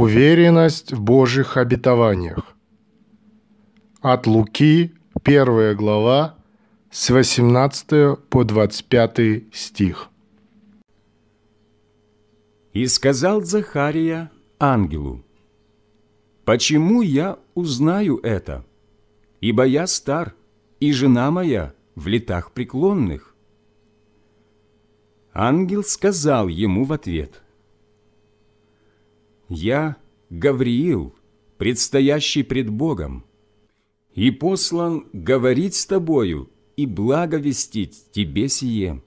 Уверенность в Божьих обетованиях. От Луки, первая глава, с 18 по 25 стих. «И сказал Захария ангелу, «Почему я узнаю это? Ибо я стар, и жена моя в летах преклонных». Ангел сказал ему в ответ – я Гавриил, предстоящий пред Богом, и послан говорить с тобою и благовестить тебе сие.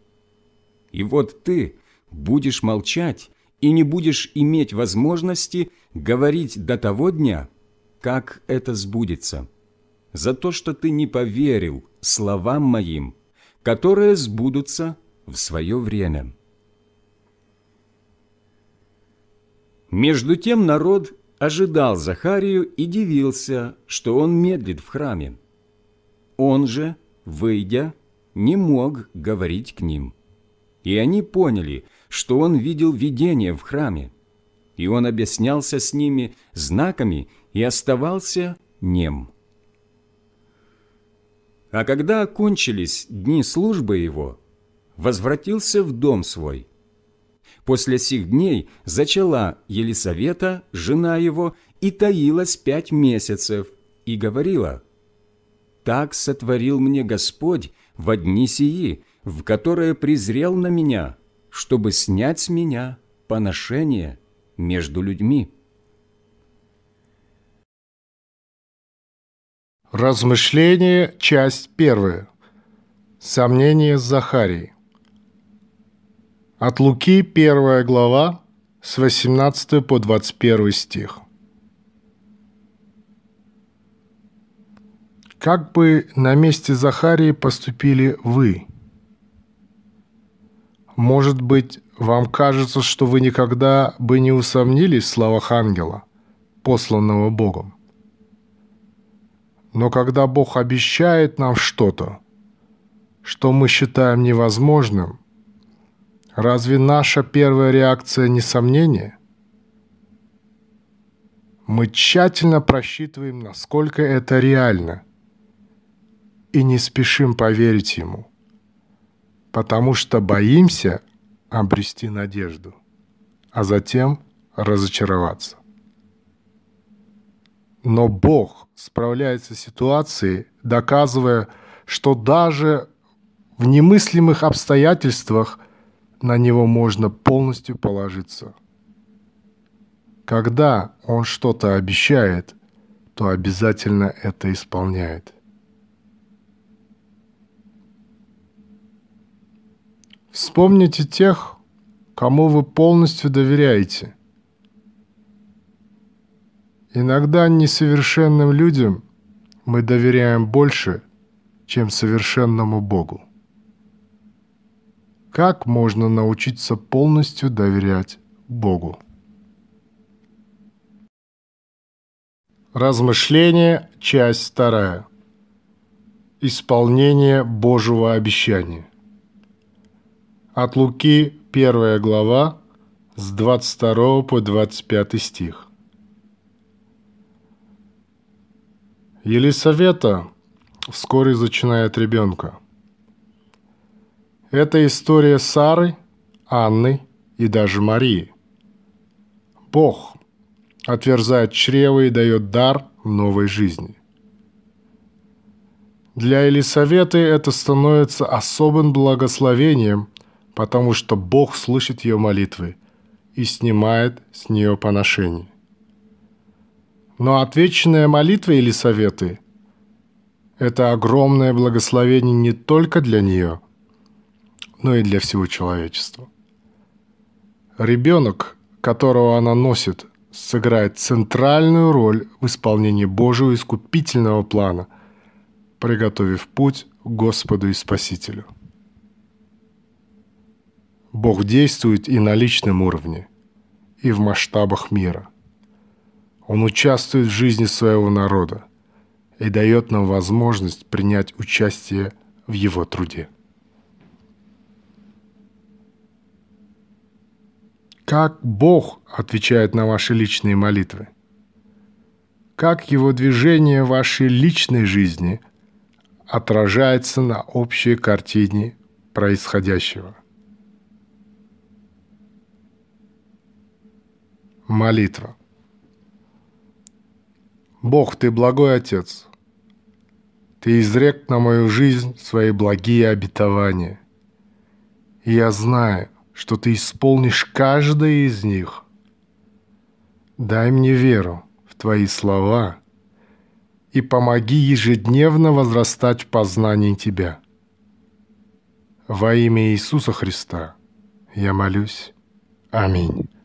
И вот ты будешь молчать и не будешь иметь возможности говорить до того дня, как это сбудется, за то, что ты не поверил словам моим, которые сбудутся в свое время». Между тем народ ожидал Захарию и дивился, что он медлит в храме. Он же, выйдя, не мог говорить к ним. И они поняли, что он видел видение в храме, и он объяснялся с ними знаками и оставался нем. А когда окончились дни службы его, возвратился в дом свой – После сих дней зачала Елисавета, жена его, и таилась пять месяцев, и говорила, «Так сотворил мне Господь в одни сии, в которые презрел на меня, чтобы снять с меня поношение между людьми». Размышление, часть первая. Сомнение Захарии. От Луки 1 глава с 18 по 21 стих. Как бы на месте Захарии поступили вы? Может быть, вам кажется, что вы никогда бы не усомнились в словах ангела, посланного Богом. Но когда Бог обещает нам что-то, что мы считаем невозможным, Разве наша первая реакция не сомнение? Мы тщательно просчитываем, насколько это реально, и не спешим поверить ему, потому что боимся обрести надежду, а затем разочароваться. Но Бог справляется с ситуацией, доказывая, что даже в немыслимых обстоятельствах – на него можно полностью положиться. Когда он что-то обещает, то обязательно это исполняет. Вспомните тех, кому вы полностью доверяете. Иногда несовершенным людям мы доверяем больше, чем совершенному Богу. Как можно научиться полностью доверять Богу? Размышление, часть вторая. Исполнение Божьего обещания. От Луки, первая глава, с 22 по 25 стих. Елисавета вскоре зачинает ребенка – это история Сары, Анны и даже Марии. Бог отверзает чрево и дает дар новой жизни. Для Елисаветы это становится особым благословением, потому что Бог слышит ее молитвы и снимает с нее поношение. Но отвеченная молитва Елисаветы – это огромное благословение не только для нее – но ну и для всего человечества. Ребенок, которого она носит, сыграет центральную роль в исполнении Божьего искупительного плана, приготовив путь Господу и Спасителю. Бог действует и на личном уровне, и в масштабах мира. Он участвует в жизни своего народа и дает нам возможность принять участие в его труде. Как Бог отвечает на ваши личные молитвы? Как Его движение в вашей личной жизни отражается на общей картине происходящего? Молитва. Бог, Ты благой Отец, Ты изрек на мою жизнь свои благие обетования. И я знаю – что ты исполнишь каждое из них. Дай мне веру в твои слова и помоги ежедневно возрастать в познании тебя. Во имя Иисуса Христа я молюсь. Аминь.